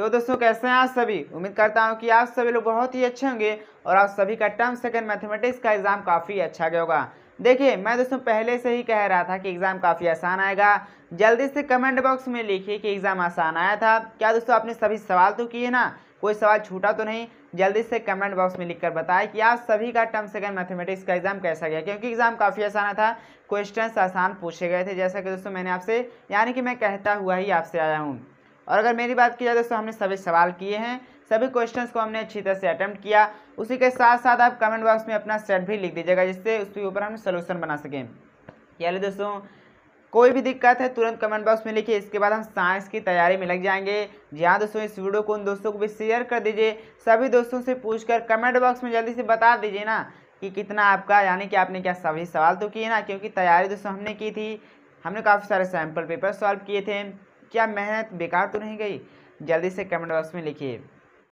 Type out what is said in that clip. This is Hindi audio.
तो दोस्तों कैसे हैं आप सभी उम्मीद करता हूं कि आप सभी लोग बहुत ही अच्छे होंगे और आप सभी का टर्म सेकंड मैथमेटिक्स का एग्ज़ाम काफ़ी अच्छा गया होगा देखिए मैं दोस्तों पहले से ही कह रहा था कि एग्ज़ाम काफ़ी आसान आएगा जल्दी से कमेंट बॉक्स में लिखिए कि एग्ज़ाम आसान आया था क्या दोस्तों आपने सभी सवाल तो किए ना कोई सवाल छूटा तो नहीं जल्दी से कमेंट बॉक्स में लिखकर बताएं कि आप सभी का टर्म सेकंड मैथमेटिक्स का एग्जाम कैसा गया क्योंकि एग्जाम काफ़ी आसान था क्वेश्चंस आसान पूछे गए थे जैसा कि दोस्तों मैंने आपसे यानी कि मैं कहता हुआ ही आपसे आया हूँ और अगर मेरी बात की जाए दोस्तों हमने सभी सवाल किए हैं सभी क्वेश्चंस को हमने अच्छी तरह से अटैम्प्ट किया उसी के साथ साथ आप कमेंट बॉक्स में अपना सेट भी लिख दीजिएगा जिससे उसके ऊपर हम सोल्यूशन बना सकें क्या दोस्तों कोई भी दिक्कत है तुरंत कमेंट बॉक्स में लिखिए इसके बाद हम साइंस की तैयारी में लग जाएंगे जी हाँ दोस्तों इस वीडियो को उन दोस्तों को भी शेयर कर दीजिए सभी दोस्तों से पूछकर कमेंट बॉक्स में जल्दी से बता दीजिए ना कि कितना आपका यानी कि आपने क्या सभी सवाल तो किए ना क्योंकि तैयारी दोस्तों हमने की थी हमने काफ़ी सारे सैम्पल पेपर सॉल्व किए थे क्या मेहनत बेकार तो नहीं गई जल्दी से कमेंट बॉक्स में लिखिए